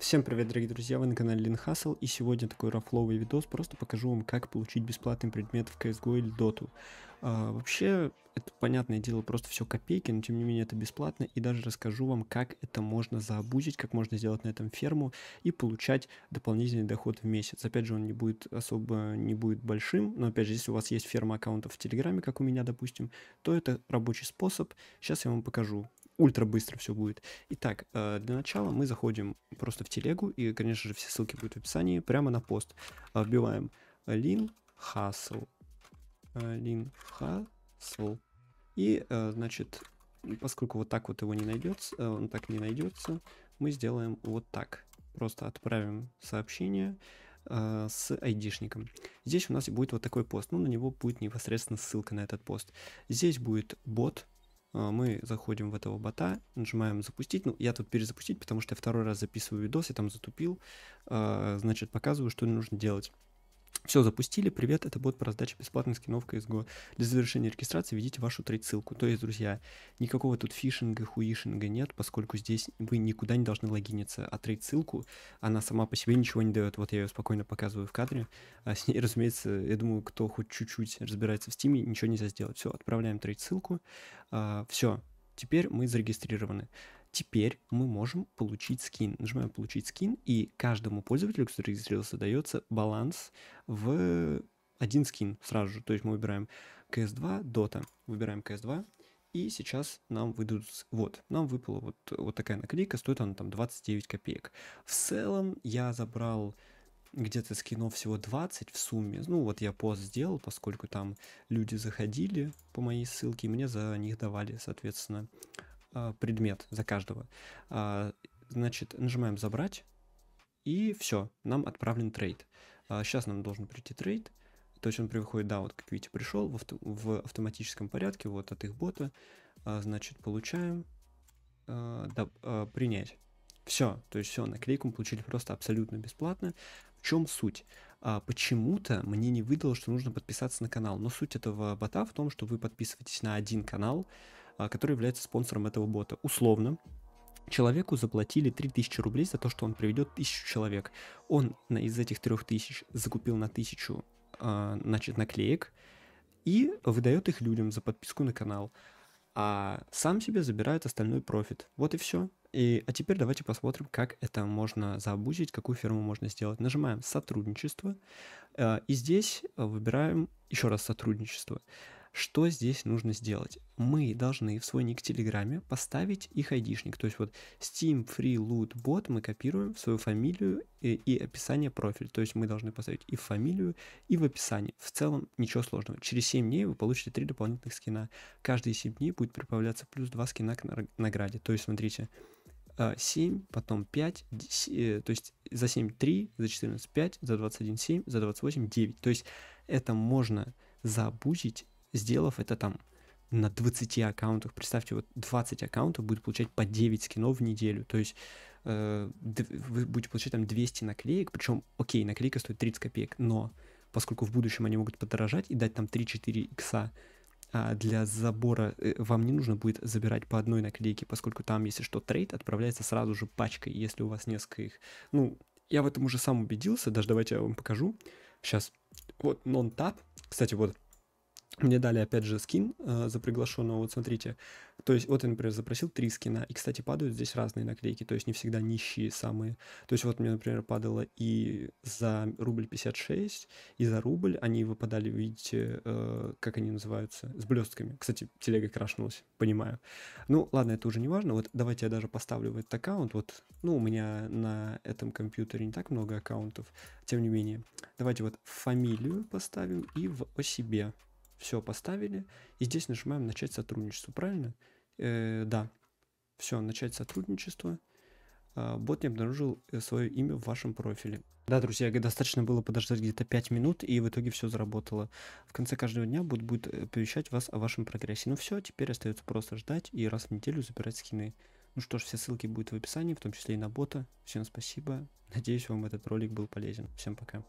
Всем привет, дорогие друзья, вы на канале Лин Хасл, и сегодня такой рафловый видос, просто покажу вам, как получить бесплатный предмет в CSGO или Dota. А, вообще, это, понятное дело, просто все копейки, но тем не менее это бесплатно, и даже расскажу вам, как это можно заобузить, как можно сделать на этом ферму и получать дополнительный доход в месяц. Опять же, он не будет особо, не будет большим, но опять же, если у вас есть ферма аккаунтов в Телеграме, как у меня, допустим, то это рабочий способ. Сейчас я вам покажу ультра быстро все будет. Итак, э, для начала мы заходим просто в телегу, и, конечно же, все ссылки будут в описании, прямо на пост. Вбиваем Lean Hustle. Э, Lean Hustle. И, э, значит, поскольку вот так вот его не найдется, он так не найдется, мы сделаем вот так. Просто отправим сообщение с айдишником. Здесь у нас будет вот такой пост, но ну, на него будет непосредственно ссылка на этот пост. Здесь будет бот, Э, мы заходим в этого бота, нажимаем запустить. Ну, я тут перезапустить, потому что я второй раз записываю видос, я там затупил. Э, значит, показываю, что нужно делать. Все, запустили. Привет, это бот по раздаче бесплатной из ГОД Для завершения регистрации введите вашу трейд-ссылку. То есть, друзья, никакого тут фишинга, хуишинга нет, поскольку здесь вы никуда не должны логиниться. А трейд-ссылку, она сама по себе ничего не дает. Вот я ее спокойно показываю в кадре. А с ней, разумеется, я думаю, кто хоть чуть-чуть разбирается в стиме, ничего нельзя сделать. Все, отправляем трейд-ссылку. А, все, теперь мы зарегистрированы. Теперь мы можем получить скин. Нажимаем «Получить скин», и каждому пользователю, кто регистрировался, дается баланс в один скин сразу же. То есть мы выбираем CS2, Dota, выбираем CS2, и сейчас нам выйдут, вот, нам выпала вот, вот такая наклейка, стоит она там 29 копеек. В целом я забрал где-то скинов всего 20 в сумме. Ну вот я пост сделал, поскольку там люди заходили по моей ссылке, и мне за них давали, соответственно, а, предмет за каждого. А, значит, нажимаем «Забрать», и все, нам отправлен трейд. Сейчас а, нам должен прийти трейд. То есть он приходит, да, вот как видите, пришел в, авто, в автоматическом порядке, вот от их бота. Значит, получаем, да, принять. Все, то есть все, наклейку мы получили просто абсолютно бесплатно. В чем суть? почему-то мне не выдало, что нужно подписаться на канал. Но суть этого бота в том, что вы подписываетесь на один канал, а, который является спонсором этого бота. Условно, человеку заплатили 3000 рублей за то, что он приведет 1000 человек. Он из этих 3000 закупил на 1000 а, значит, наклеек и выдает их людям за подписку на канал. А сам себе забирает остальной профит. Вот и все. И, а теперь давайте посмотрим, как это можно заобузить, какую фирму можно сделать. Нажимаем «Сотрудничество», а, и здесь выбираем еще раз «Сотрудничество». Что здесь нужно сделать? Мы должны в свой ник в Телеграме поставить их айдишник. То есть вот Steam Free Loot Bot мы копируем в свою фамилию и, и описание профиль. То есть мы должны поставить и фамилию, и в описании. В целом ничего сложного. Через 7 дней вы получите 3 дополнительных скина. Каждые 7 дней будет прибавляться плюс 2 скина к награде. То есть смотрите, 7, э, потом 5, 10, э, то есть за 7 3, за 14 5, за 21 7, за 28 9. То есть это можно забудить сделав это там на 20 аккаунтах. Представьте, вот 20 аккаунтов будет получать по 9 скинов в неделю. То есть э, вы будете получать там 200 наклеек, причем, окей, наклейка стоит 30 копеек, но поскольку в будущем они могут подорожать и дать там 3-4 икса а для забора э, вам не нужно будет забирать по одной наклейке, поскольку там, если что, трейд отправляется сразу же пачкой, если у вас несколько их. Ну, я в этом уже сам убедился, даже давайте я вам покажу. Сейчас, вот, нон-тап, кстати, вот мне дали, опять же, скин э, за приглашенного, вот смотрите. То есть, вот я, например, запросил три скина, и, кстати, падают здесь разные наклейки, то есть не всегда нищие самые. То есть, вот мне, например, падало и за рубль 56, и за рубль, они выпадали, видите, э, как они называются, с блестками. Кстати, телега крашнулась, понимаю. Ну, ладно, это уже не важно, вот давайте я даже поставлю в этот аккаунт, вот, ну, у меня на этом компьютере не так много аккаунтов, тем не менее. Давайте вот фамилию поставим и в о себе все поставили, и здесь нажимаем «Начать сотрудничество», правильно? Э, да. Все, «Начать сотрудничество». А, бот не обнаружил э, свое имя в вашем профиле. Да, друзья, достаточно было подождать где-то 5 минут, и в итоге все заработало. В конце каждого дня бот будет э, оповещать вас о вашем прогрессе. Ну все, теперь остается просто ждать и раз в неделю забирать скины. Ну что ж, все ссылки будут в описании, в том числе и на бота. Всем спасибо. Надеюсь, вам этот ролик был полезен. Всем пока.